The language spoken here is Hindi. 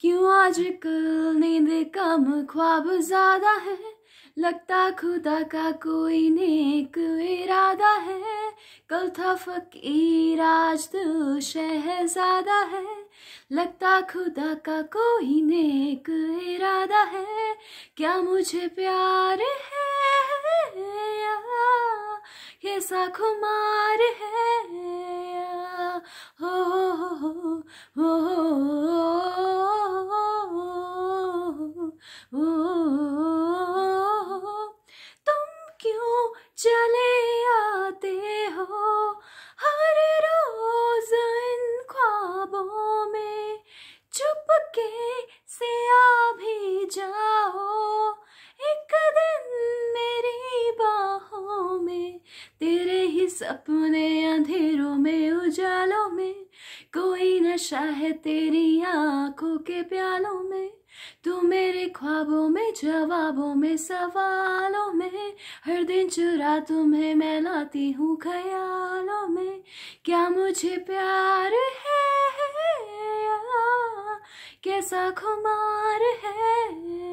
क्यों आजकल नींद कम ख्वाब ज्यादा है लगता खुदा का कोई नेक इरादा है कल था फकीर आज दिल तो शहजादा है लगता खुदा का कोई नेक इरादा है क्या मुझे प्यार है या ये खुमार है ओ तुम क्यों चले आते हो हर रोज इन ख्वाबों में चुपके से आ भी सपने अंधेरों में उजालों में कोई नशा है तेरी आंखों के प्यालों में तू मेरे ख्वाबों में जवाबों में सवालों में हर दिन चुरा तुम्हें मैं लाती हूँ ख्यालों में क्या मुझे प्यार है या? कैसा खुमार है